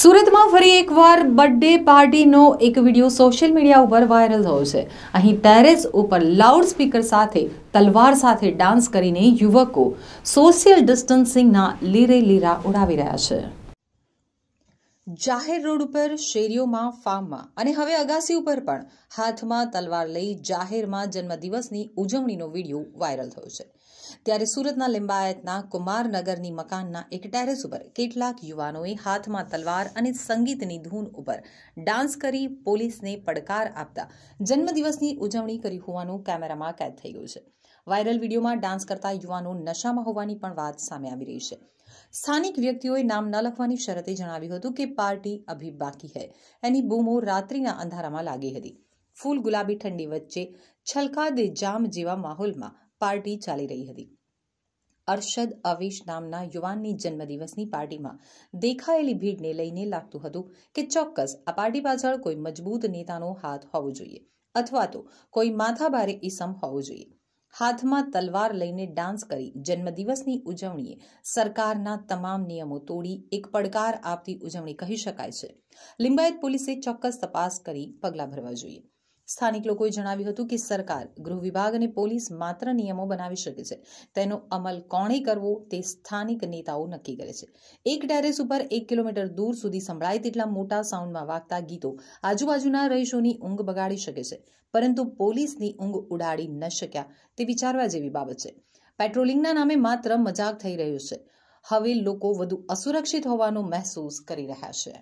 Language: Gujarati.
સુરતમાં ફરી એકવાર બર્થડે પાર્ટીનો એક વિડિયો સોશિયલ મીડિયા ઉપર વાયરલ થયો છે અહીં ટેરેસ ઉપર લાઉડ સ્પીકર સાથે તલવાર સાથે ડાન્સ કરીને યુવકો સોશિયલ ડિસ્ટન્સિંગના લીરે લીરા ઉડાવી રહ્યા છે જાહેર રોડ ઉપર શેરીઓમાં ફાર્મમાં અને હવે અગાસી ઉપર પણ હાથમાં તલવાર લઈ જાહેરમાં જન્મદિવસની ઉજવણીનો વિડીયો વાયરલ થયો છે ત્યારે સુરતના લિંબાયતના કુમારનગરની મકાનના એક ટેરેસ ઉપર કેટલાક યુવાનોએ હાથમાં તલવાર અને સંગીતની ધૂન ઉપર ડાન્સ કરી પોલીસને પડકાર આપતા જન્મદિવસની ઉજવણી કરી હોવાનું કેમેરામાં કેદ થઈ ગયું છે વાયરલ વિડીયોમાં ડાન્સ કરતા યુવાનો નશામાં હોવાની પણ વાત સામે આવી રહી છે સ્થાનિક વ્યક્તિઓએ નામ ન લખવાની શરતે જણાવ્યું હતું કે પાર્ટી અભી બાકી હૈ એની બૂમો રાત્રિના અંધારામાં લાગી હતી ફૂલ ગુલાબી ઠંડી વચ્ચે છલકા દે જામ જેવા માહોલમાં પાર્ટી ચાલી રહી હતી અરશદ અવીશ નામના યુવાનની જન્મદિવસની પાર્ટીમાં દેખાયેલી ભીડને લઈને લાગતું હતું કે ચોક્કસ આ પાર્ટી પાછળ કોઈ મજબૂત નેતાનો હાથ હોવો જોઈએ અથવા તો કોઈ માથાભારે ઈસમ હોવો જોઈએ હાથમાં તલવાર લઈને ડાન્સ કરી જન્મદિવસની ઉજવણીએ સરકારના તમામ નિયમો તોડી એક પડકાર આપતી ઉજવણી કહી શકાય છે લિંબાયત પોલીસે ચોક્કસ તપાસ કરી પગલાં ભરવા જોઈએ સ્થાનિક લોકોએ જણાવ્યું હતું કે સરકાર ગૃહ વિભાગ અને પોલીસ માત્ર નિયમો બનાવી શકે છે તેનો અમલ કોણે કરવો તે સ્થાનિક નેતાઓ નક્કી કરે છે એક ટેરેસ ઉપર એક કિલોમીટર દૂર સુધી સંભળાય તેટલા મોટા સાઉન્ડમાં વાગતા ગીતો આજુબાજુના રહીશોની ઊંઘ બગાડી શકે છે પરંતુ પોલીસની ઊંઘ ઉડાડી ન શક્યા તે વિચારવા જેવી બાબત છે પેટ્રોલિંગના નામે માત્ર મજાક થઈ રહ્યું છે હવે લોકો વધુ અસુરક્ષિત હોવાનું મહેસૂસ કરી રહ્યા છે